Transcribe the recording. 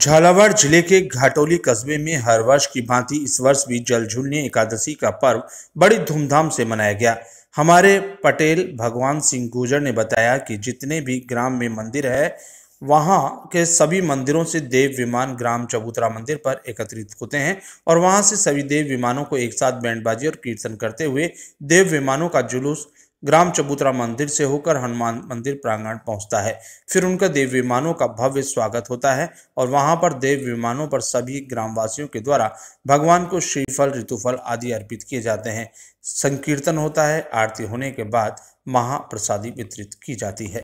झालावाड़ जिले के घाटोली कस्बे में हर वर्ष की भांति इस वर्ष भी जल एकादशी का पर्व बड़ी धूमधाम से मनाया गया हमारे पटेल भगवान सिंह गुजर ने बताया कि जितने भी ग्राम में मंदिर है वहाँ के सभी मंदिरों से देव विमान ग्राम चबूतरा मंदिर पर एकत्रित होते हैं और वहाँ से सभी देव विमानों को एक साथ बैंडबाजी और कीर्तन करते हुए देव विमानों का जुलूस ग्राम चबूतरा मंदिर से होकर हनुमान मंदिर प्रांगण पहुंचता है फिर उनका देव विमानों का भव्य स्वागत होता है और वहां पर देव विमानों पर सभी ग्रामवासियों के द्वारा भगवान को श्रीफल ऋतुफल आदि अर्पित किए जाते हैं संकीर्तन होता है आरती होने के बाद महाप्रसादी वितरित की जाती है